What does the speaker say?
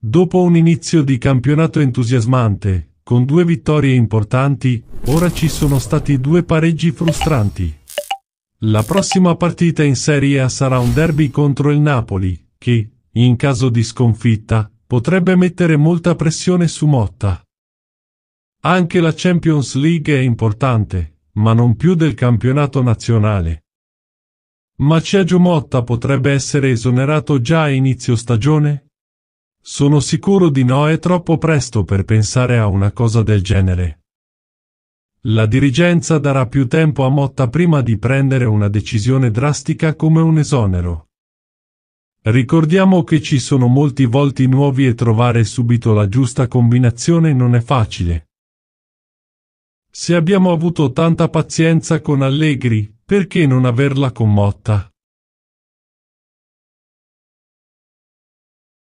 Dopo un inizio di campionato entusiasmante, con due vittorie importanti, ora ci sono stati due pareggi frustranti. La prossima partita in Serie A sarà un derby contro il Napoli, che, in caso di sconfitta, potrebbe mettere molta pressione su Motta. Anche la Champions League è importante, ma non più del campionato nazionale. Ma Maciaggio Motta potrebbe essere esonerato già a inizio stagione? Sono sicuro di no, è troppo presto per pensare a una cosa del genere. La dirigenza darà più tempo a Motta prima di prendere una decisione drastica come un esonero. Ricordiamo che ci sono molti volti nuovi e trovare subito la giusta combinazione non è facile. Se abbiamo avuto tanta pazienza con Allegri, perché non averla con Motta?